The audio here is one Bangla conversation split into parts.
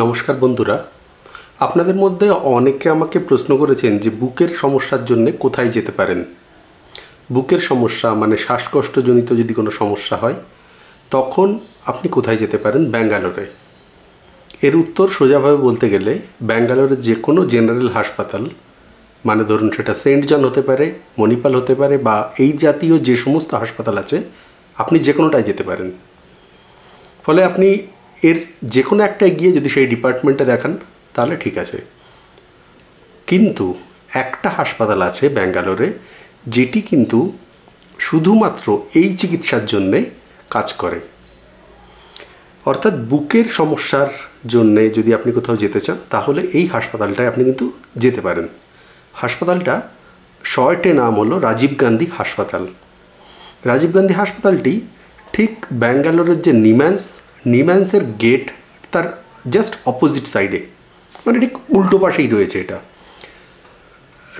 নমস্কার বন্ধুরা আপনাদের মধ্যে অনেকে আমাকে প্রশ্ন করেছেন যে বুকের সমস্যার জন্য কোথায় যেতে পারেন বুকের সমস্যা মানে শ্বাসকষ্টজনিত যদি কোনো সমস্যা হয় তখন আপনি কোথায় যেতে পারেন ব্যাঙ্গালোরে এর উত্তর সোজাভাবে বলতে গেলে ব্যাঙ্গালোরের যে কোনো জেনারেল হাসপাতাল মানে ধরুন সেটা সেন্ট জন হতে পারে মণিপাল হতে পারে বা এই জাতীয় যে সমস্ত হাসপাতাল আছে আপনি যে কোনোটায় যেতে পারেন ফলে আপনি এর যে কোনো একটা গিয়ে যদি সেই ডিপার্টমেন্টে দেখান তাহলে ঠিক আছে কিন্তু একটা হাসপাতাল আছে ব্যাঙ্গালোরে যেটি কিন্তু শুধুমাত্র এই চিকিৎসার জন্যে কাজ করে অর্থাৎ বুকের সমস্যার জন্যে যদি আপনি কোথাও যেতে চান তাহলে এই হাসপাতালটায় আপনি কিন্তু যেতে পারেন হাসপাতালটা শর্টে নাম হলো রাজীব গান্ধী হাসপাতাল রাজীব গান্ধী হাসপাতালটি ঠিক ব্যাঙ্গালোরের যে নিম্যান্স নিম্যান্সের গেট তার জাস্ট অপোজিট সাইডে মানে ঠিক উল্টো পাশেই রয়েছে এটা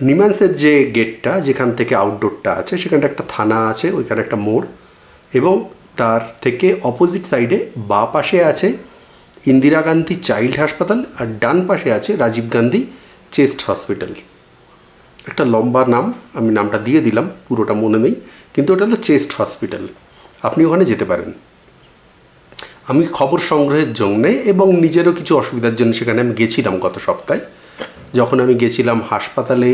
নিম্যান্সের যে গেটটা যেখান থেকে আউটডোরটা আছে সেখানটা একটা থানা আছে ওইখানে একটা মোড় এবং তার থেকে অপোজিট সাইডে বা পাশে আছে ইন্দিরা গান্ধী চাইল্ড হাসপাতাল আর ডান পাশে আছে রাজীব গান্ধী চেস্ট হসপিটাল একটা লম্বা নাম আমি নামটা দিয়ে দিলাম পুরোটা মনে নেই কিন্তু ওটা হলো চেস্ট হসপিটাল আপনি ওখানে যেতে পারেন আমি খবর সংগ্রহের জন্যে এবং নিজেরও কিছু অসুবিধার জন্য সেখানে আমি গেছিলাম গত সপ্তাহে যখন আমি গেছিলাম হাসপাতালে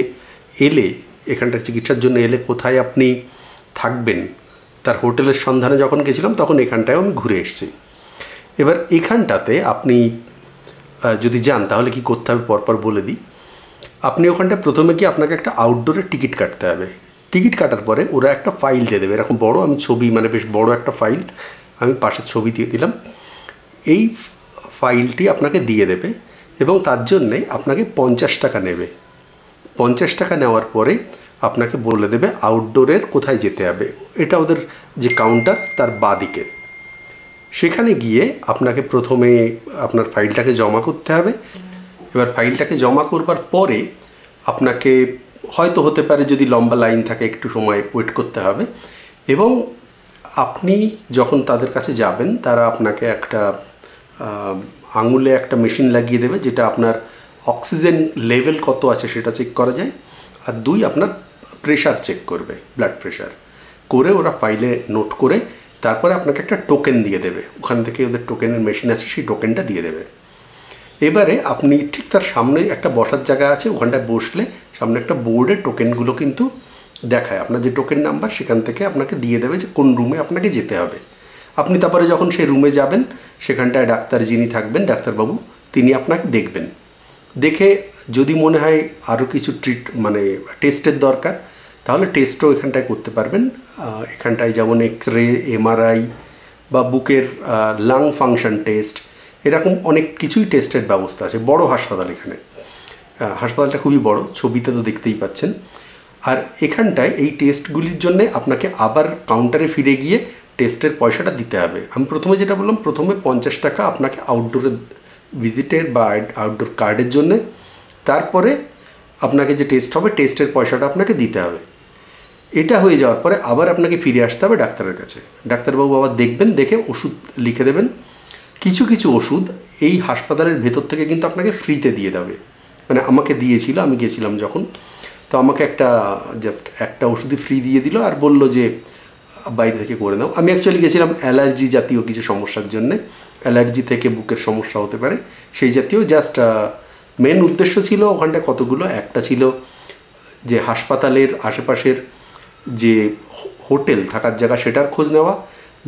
এলে এখানটার চিকিৎসার জন্য এলে কোথায় আপনি থাকবেন তার হোটেলের সন্ধানে যখন গেছিলাম তখন এখানটায় আমি ঘুরে এসেছি এবার এখানটাতে আপনি যদি যান তাহলে কি করতে হবে পরপর বলে দিই আপনি ওখানটায় প্রথমে কি আপনাকে একটা আউটডোরের টিকিট কাটতে হবে টিকিট কাটার পরে ওরা একটা ফাইল দিয়ে দেবে এরকম বড় আমি ছবি মানে বেশ বড় একটা ফাইল আমি পাশের ছবি দিয়ে দিলাম এই ফাইলটি আপনাকে দিয়ে দেবে এবং তার জন্যে আপনাকে পঞ্চাশ টাকা নেবে পঞ্চাশ টাকা নেওয়ার পরে আপনাকে বলে দেবে আউটডোরের কোথায় যেতে হবে এটা ওদের যে কাউন্টার তার বাদিকে সেখানে গিয়ে আপনাকে প্রথমে আপনার ফাইলটাকে জমা করতে হবে এবার ফাইলটাকে জমা করবার পরে আপনাকে হয়তো হতে পারে যদি লম্বা লাইন থাকে একটু সময় ওয়েট করতে হবে এবং আপনি যখন তাদের কাছে যাবেন তারা আপনাকে একটা আঙুলে একটা মেশিন লাগিয়ে দেবে যেটা আপনার অক্সিজেন লেভেল কত আছে সেটা চেক করা যায় আর দুই আপনার প্রেশার চেক করবে ব্লাড প্রেশার করে ওরা ফাইলে নোট করে তারপরে আপনাকে একটা টোকেন দিয়ে দেবে ওখান থেকে ওদের টোকেনের মেশিন আছে সেই টোকেনটা দিয়ে দেবে এবারে আপনি ঠিক তার সামনে একটা বসার জায়গা আছে ওখানটায় বসলে সামনে একটা বোর্ডে টোকেনগুলো কিন্তু দেখায় আপনার যে টোকেন নাম্বার সেখান থেকে আপনাকে দিয়ে দেবে যে কোন রুমে আপনাকে যেতে হবে আপনি তারপরে যখন সেই রুমে যাবেন সেখানটায় ডাক্তার যিনি থাকবেন ডাক্তারবাবু তিনি আপনাকে দেখবেন দেখে যদি মনে হয় আরও কিছু ট্রিট মানে টেস্টের দরকার তাহলে টেস্টও এখানটায় করতে পারবেন এখানটায় যেমন এক্স রে এমআরআই বা বুকের লাং ফাংশন টেস্ট এরকম অনেক কিছুই টেস্টের ব্যবস্থা আছে বড় হাসপাতাল এখানে হাসপাতালটা খুবই বড় ছবিতে তো দেখতেই পাচ্ছেন আর এখানটায় এই টেস্টগুলির জন্য আপনাকে আবার কাউন্টারে ফিরে গিয়ে টেস্টের পয়সাটা দিতে হবে আমি প্রথমে যেটা বললাম প্রথমে পঞ্চাশ টাকা আপনাকে আউটডোরের ভিজিটের বা আউটডোর কার্ডের জন্যে তারপরে আপনাকে যে টেস্ট হবে টেস্টের পয়সাটা আপনাকে দিতে হবে এটা হয়ে যাওয়ার পরে আবার আপনাকে ফিরে আসতে হবে ডাক্তারের কাছে ডাক্তারবাবু আবার দেখবেন দেখে ওষুধ লিখে দেবেন কিছু কিছু ওষুধ এই হাসপাতালের ভেতর থেকে কিন্তু আপনাকে ফ্রিতে দিয়ে দেবে মানে আমাকে দিয়েছিল আমি গেছিলাম যখন তো আমাকে একটা জাস্ট একটা ওষুধই ফ্রি দিয়ে দিল আর বলল যে বাইরে থেকে করে নাও আমি অ্যাকচুয়ালি গেছিলাম অ্যালার্জি জাতীয় কিছু সমস্যার জন্যে অ্যালার্জি থেকে বুকের সমস্যা হতে পারে সেই জাতীয় জাস্ট মেন উদ্দেশ্য ছিল ওখানটা কতগুলো একটা ছিল যে হাসপাতালের আশেপাশের যে হোটেল থাকার জায়গা সেটার খোঁজ নেওয়া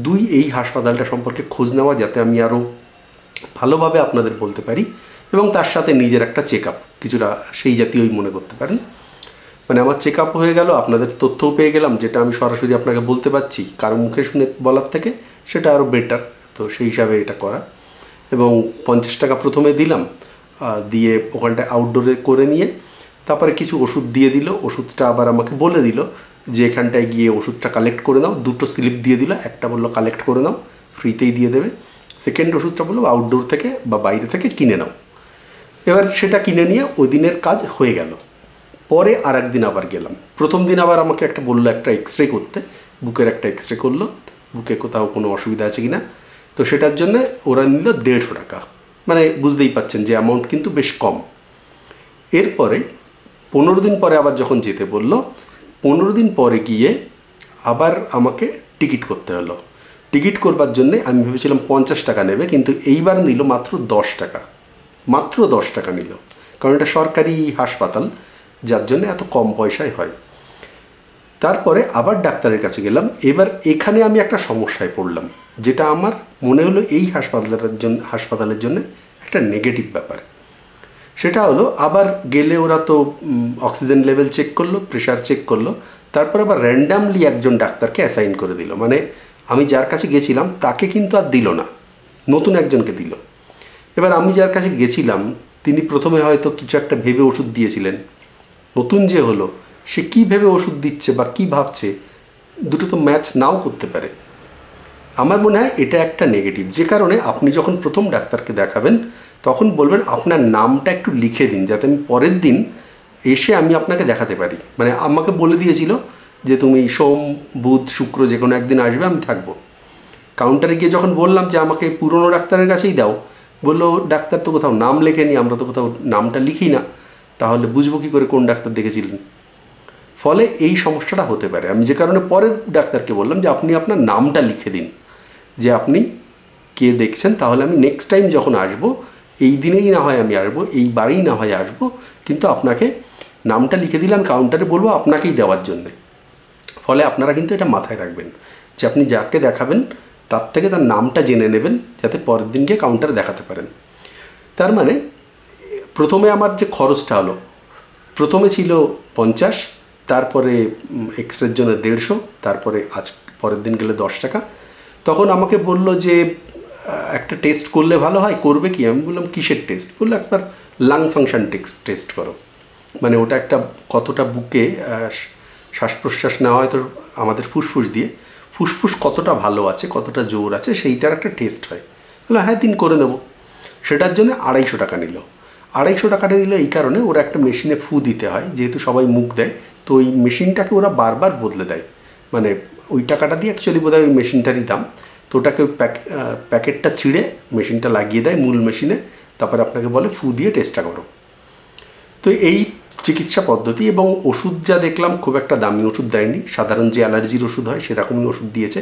দুই এই হাসপাতালটা সম্পর্কে খোঁজ নেওয়া যাতে আমি আরও ভালোভাবে আপনাদের বলতে পারি এবং তার সাথে নিজের একটা চেক আপ কিছুটা সেই জাতীয়ই মনে করতে পারেন মানে আমার চেক আপ হয়ে গেল আপনাদের তথ্যও পেয়ে গেলাম যেটা আমি সরাসরি আপনাকে বলতে পারছি কারো মুখে শুনে বলার থেকে সেটা আরও বেটার তো সেই হিসাবে এটা করা এবং পঞ্চাশ টাকা প্রথমে দিলাম দিয়ে ওখানটায় আউটডোরে করে নিয়ে তারপরে কিছু ওষুধ দিয়ে দিল ওষুধটা আবার আমাকে বলে দিল যে এখানটায় গিয়ে ওষুধটা কালেক্ট করে নাও দুটো স্লিপ দিয়ে দিল একটা বললো কালেক্ট করে নাও ফ্রিতেই দিয়ে দেবে সেকেন্ড ওষুধটা বললো আউটডোর থেকে বা বাইরে থেকে কিনে নাও এবার সেটা কিনে নিয়ে ওই দিনের কাজ হয়ে গেল পরে আর একদিন আবার গেলাম প্রথম দিন আবার আমাকে একটা বললো একটা এক্স রে করতে বুকের একটা এক্স রে করলো বুকে কোথাও কোনো অসুবিধা আছে কি না তো সেটার জন্য ওরা নিল দেড়শো টাকা মানে বুঝতেই পাচ্ছেন যে অ্যামাউন্ট কিন্তু বেশ কম এরপরে পনেরো দিন পরে আবার যখন যেতে বললো পনেরো দিন পরে গিয়ে আবার আমাকে টিকিট করতে হলো টিকিট করবার জন্যে আমি ভেবেছিলাম পঞ্চাশ টাকা নেবে কিন্তু এইবার নিল মাত্র দশ টাকা মাত্র দশ টাকা নিল কারণ এটা সরকারি হাসপাতাল যার জন্য এত কম পয়সায় হয় তারপরে আবার ডাক্তারের কাছে গেলাম এবার এখানে আমি একটা সমস্যায় পড়লাম যেটা আমার মনে হলো এই হাসপাতালের জন্য হাসপাতালের জন্য একটা নেগেটিভ ব্যাপার সেটা হলো আবার গেলে ওরা তো অক্সিজেন লেভেল চেক করলো প্রেশার চেক করলো তারপর আবার র্যান্ডামলি একজন ডাক্তারকে অ্যাসাইন করে দিল মানে আমি যার কাছে গেছিলাম তাকে কিন্তু আর দিল না নতুন একজনকে দিল এবার আমি যার কাছে গেছিলাম তিনি প্রথমে হয়তো কিছু একটা ভেবে ওষুধ দিয়েছিলেন নতুন যে হলো সে কী ভেবে ওষুধ দিচ্ছে বা কী ভাবছে দুটো তো ম্যাচ নাও করতে পারে আমার মনে হয় এটা একটা নেগেটিভ যে কারণে আপনি যখন প্রথম ডাক্তারকে দেখাবেন তখন বলবেন আপনার নামটা একটু লিখে দিন যাতে আমি পরের দিন এসে আমি আপনাকে দেখাতে পারি মানে আমাকে বলে দিয়েছিল যে তুমি সোম বুধ শুক্র যে কোনো একদিন আসবে আমি থাকবো কাউন্টারে গিয়ে যখন বললাম যে আমাকে পুরনো ডাক্তারের কাছেই দাও বললো ডাক্তার তো কোথাও নাম লেখেনি আমরা তো কোথাও নামটা লিখি না তাহলে বুঝবো কী করে কোন ডাক্তার দেখেছিলেন ফলে এই সমস্যাটা হতে পারে আমি যে কারণে পরের ডাক্তারকে বললাম যে আপনি আপনার নামটা লিখে দিন যে আপনি কে দেখছেন তাহলে আমি নেক্সট টাইম যখন আসব এই দিনেই না হয় আমি আসবো এই বারেই না হয় আসব কিন্তু আপনাকে নামটা লিখে দিলাম কাউন্টারে বলবো আপনাকেই দেওয়ার জন্যে ফলে আপনারা কিন্তু এটা মাথায় রাখবেন যে আপনি যাকে দেখাবেন তার থেকে তার নামটা জেনে নেবেন যাতে পরের দিনকে কাউন্টারে দেখাতে পারেন তার মানে প্রথমে আমার যে খরচটা হলো প্রথমে ছিল পঞ্চাশ তারপরে এক্সরের জন্য দেড়শো তারপরে আজ পরের দিন গেলে দশ টাকা তখন আমাকে বলল যে একটা টেস্ট করলে ভালো হয় করবে কি আমি বললাম কিসের টেস্ট বললো একবার লাং ফাংশান টেস্ট টেস্ট করো মানে ওটা একটা কতটা বুকে শ্বাস প্রশ্বাস নেওয়া হয়তো আমাদের ফুসফুস দিয়ে ফুসফুস কতটা ভালো আছে কতটা জোর আছে সেইটার একটা টেস্ট হয় বললো হ্যাঁ দিন করে নেবো সেটার জন্য আড়াইশো টাকা নিল আড়াইশো টাকাটা দিলে এই কারণে ওরা একটা মেশিনে ফু দিতে হয় যেহেতু সবাই মুখ দেয় তো ওই মেশিনটাকে ওরা বারবার বদলে দেয় মানে ওই টাকাটা দিয়ে অ্যাকচুয়ালি বোধ ওই মেশিনটারই দাম তো ওটাকে ওই প্যাকেটটা ছিঁড়ে মেশিনটা লাগিয়ে দেয় মূল মেশিনে তারপরে আপনাকে বলে ফু দিয়ে টেস্টটা করো তো এই চিকিৎসা পদ্ধতি এবং ওষুধ যা দেখলাম খুব একটা দামি ওষুধ দেয়নি সাধারণ যে অ্যালার্জির ওষুধ হয় সেরকমই ওষুধ দিয়েছে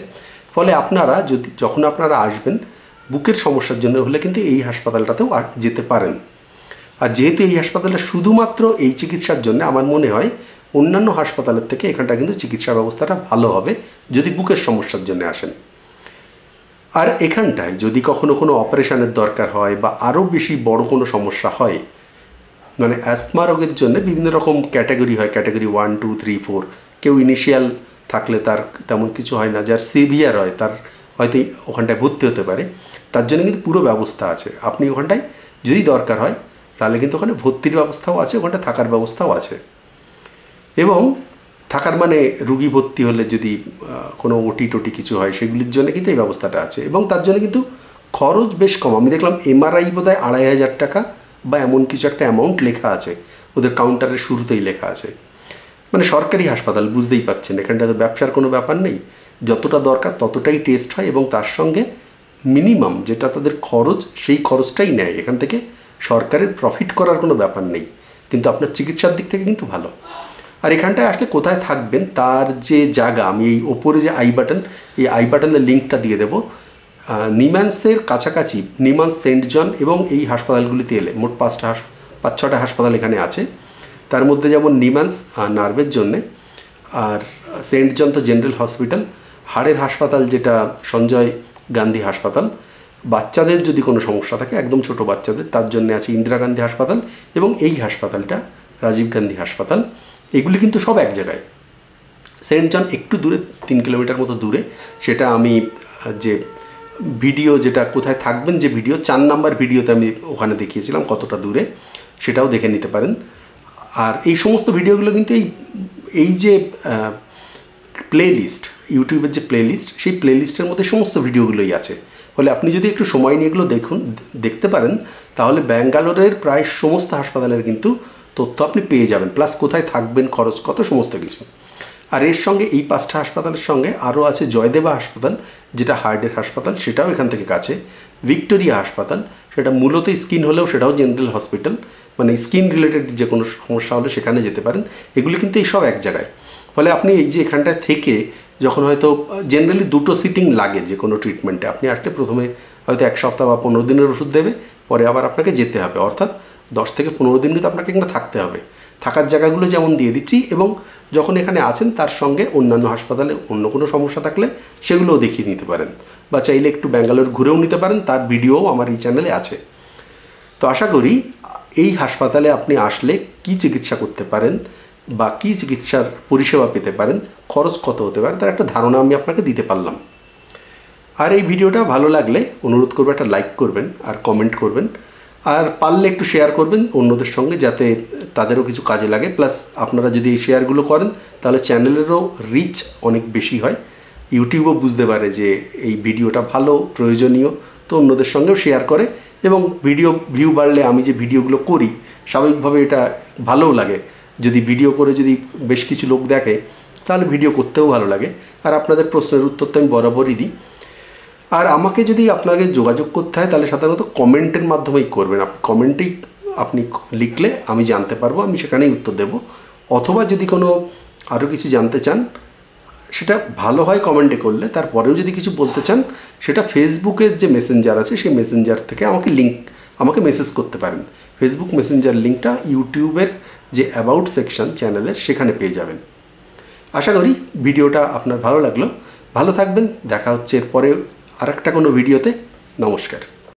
ফলে আপনারা যদি যখন আপনারা আসবেন বুকের সমস্যার জন্য হলে কিন্তু এই হাসপাতালটাতেও যেতে পারেন আর যেহেতু এই হাসপাতালে শুধুমাত্র এই চিকিৎসার জন্য আমার মনে হয় অন্যান্য হাসপাতালের থেকে এখানটা কিন্তু চিকিৎসা ব্যবস্থাটা ভালো হবে যদি বুকের সমস্যার জন্য আসেন আর এখানটায় যদি কখনো কোনো অপারেশানের দরকার হয় বা আরও বেশি বড় কোনো সমস্যা হয় মানে অ্যাস্থমা রোগের জন্য বিভিন্ন রকম ক্যাটাগরি হয় category one two three four কেউ ইনিশিয়াল থাকলে তার তেমন কিছু হয় না যার সিভিয়ার হয় তার হয়তো ওখানটায় ভর্তি হতে পারে তার জন্য কিন্তু পুরো ব্যবস্থা আছে আপনি ওখানটায় যদি দরকার হয় তাহলে কিন্তু ওখানে ভর্তির ব্যবস্থাও আছে ওখানে থাকার ব্যবস্থাও আছে এবং থাকার মানে রুগী ভর্তি হলে যদি কোনো ওটি টোটি কিছু হয় সেগুলির জন্য কিন্তু এই ব্যবস্থাটা আছে এবং তার জন্য কিন্তু খরচ বেশ কম আমি দেখলাম এমআরআই বোধহয় আড়াই হাজার টাকা বা এমন কিছু একটা অ্যামাউন্ট লেখা আছে ওদের কাউন্টারের শুরুতেই লেখা আছে মানে সরকারি হাসপাতাল বুঝতেই পাচ্ছেন এখানটা তো ব্যবসার কোনো ব্যাপার নেই যতটা দরকার ততটাই টেস্ট হয় এবং তার সঙ্গে মিনিমাম যেটা তাদের খরচ সেই খরচটাই নেয় এখান থেকে সরকারের প্রফিট করার কোনো ব্যাপার নেই কিন্তু আপনার চিকিৎসার দিক থেকে কিন্তু ভালো আর এখানটায় আসলে কোথায় থাকবেন তার যে জায়গা আমি এই ওপরে যে আই বাটন এই আই বাটনের লিঙ্কটা দিয়ে দেবো নিমান্সের কাছাকাছি নিমান্স সেন্ট জন এবং এই হাসপাতালগুলিতে এলে মোট পাঁচটা হাস পাঁচ ছটা হাসপাতাল এখানে আছে তার মধ্যে যেমন নিমান্স নার্ভের জন্যে আর সেন্ট জন তো জেনারেল হসপিটাল হাড়ের হাসপাতাল যেটা সঞ্জয় গান্ধী হাসপাতাল বাচ্চাদের যদি কোনো সমস্যা থাকে একদম ছোট বাচ্চাদের তার জন্য আছে ইন্দিরা গান্ধী হাসপাতাল এবং এই হাসপাতালটা রাজীব গান্ধী হাসপাতাল এগুলি কিন্তু সব এক জায়গায় সেন্ট জন একটু দূরে তিন কিলোমিটার মতো দূরে সেটা আমি যে ভিডিও যেটা কোথায় থাকবেন যে ভিডিও চার নাম্বার ভিডিওতে আমি ওখানে দেখিয়েছিলাম কতটা দূরে সেটাও দেখে নিতে পারেন আর এই সমস্ত ভিডিওগুলো কিন্তু এই এই যে লিস্ট ইউটিউবের যে লিস্ট সেই প্লে লিস্টের মধ্যে সমস্ত ভিডিওগুলোই আছে ফলে আপনি যদি একটু সময় নিয়ে এগুলো দেখুন দেখতে পারেন তাহলে ব্যাঙ্গালোরের প্রায় সমস্ত হাসপাতালের কিন্তু তথ্য আপনি পেয়ে যাবেন প্লাস কোথায় থাকবেন খরচ কত সমস্ত কিছু আর এর সঙ্গে এই পাঁচটা হাসপাতালের সঙ্গে আরও আছে জয়দেবা হাসপাতাল যেটা হার্টের হাসপাতাল সেটাও এখান থেকে কাছে ভিক্টোরিয়া হাসপাতাল সেটা মূলত স্কিন হলেও সেটাও জেনারেল হসপিটাল মানে স্কিন রিলেটেড যে কোনো সমস্যা হলে সেখানে যেতে পারেন এগুলি কিন্তু এই সব এক জায়গায় ফলে আপনি এই যে এখানটায় থেকে যখন হয়তো জেনারেলি দুটো সিটিং লাগে যে কোনো ট্রিটমেন্টে আপনি আসলে প্রথমে হয়তো এক সপ্তাহ বা পনেরো দিনের ওষুধ দেবে পরে আবার আপনাকে যেতে হবে অর্থাৎ দশ থেকে পনেরো দিন কিন্তু আপনাকে এখানে থাকতে হবে থাকার জায়গাগুলো যেমন দিয়ে দিচ্ছি এবং যখন এখানে আছেন তার সঙ্গে অন্যান্য হাসপাতালে অন্য কোনো সমস্যা থাকলে সেগুলোও দেখিয়ে নিতে পারেন বা চাইলে একটু ব্যাঙ্গালোর ঘুরেও নিতে পারেন তার ভিডিওও আমার এই চ্যানেলে আছে তো আশা করি এই হাসপাতালে আপনি আসলে কি চিকিৎসা করতে পারেন বা কী চিকিৎসার পরিষেবা পেতে পারেন খরচ কত হতে পারে তার একটা ধারণা আমি আপনাকে দিতে পারলাম আর এই ভিডিওটা ভালো লাগলে অনুরোধ করবো একটা লাইক করবেন আর কমেন্ট করবেন আর পারলে একটু শেয়ার করবেন অন্যদের সঙ্গে যাতে তাদেরও কিছু কাজে লাগে প্লাস আপনারা যদি এই শেয়ারগুলো করেন তাহলে চ্যানেলেরও রিচ অনেক বেশি হয় ইউটিউবও বুঝতে পারে যে এই ভিডিওটা ভালো প্রয়োজনীয় তো অন্যদের সঙ্গেও শেয়ার করে এবং ভিডিও ভিউ বাড়লে আমি যে ভিডিওগুলো করি স্বাভাবিকভাবে এটা ভালোও লাগে যদি ভিডিও করে যদি বেশ কিছু লোক দেখে তাহলে ভিডিও করতেও ভালো লাগে আর আপনাদের প্রশ্নের উত্তর তো আমি বরাবরই দিই আর আমাকে যদি আপনাকে যোগাযোগ করতে হয় তাহলে সাধারণত কমেন্টের মাধ্যমেই করবেন আপনি কমেন্টেই আপনি লিখলে আমি জানতে পারবো আমি সেখানেই উত্তর দেব অথবা যদি কোনো আরও কিছু জানতে চান সেটা ভালো হয় কমেন্টে করলে তারপরেও যদি কিছু বলতে চান সেটা ফেসবুকের যে মেসেঞ্জার আছে সেই মেসেঞ্জার থেকে আমাকে লিঙ্ক আমাকে মেসেজ করতে পারেন ফেসবুক মেসেঞ্জার লিঙ্কটা ইউটিউবের যে অ্যাবাউট সেকশন চ্যানেলের সেখানে পেয়ে যাবেন আশা করি ভিডিওটা আপনার ভালো লাগলো ভালো থাকবেন দেখা হচ্ছে এরপরে আর একটা কোনো ভিডিওতে নমস্কার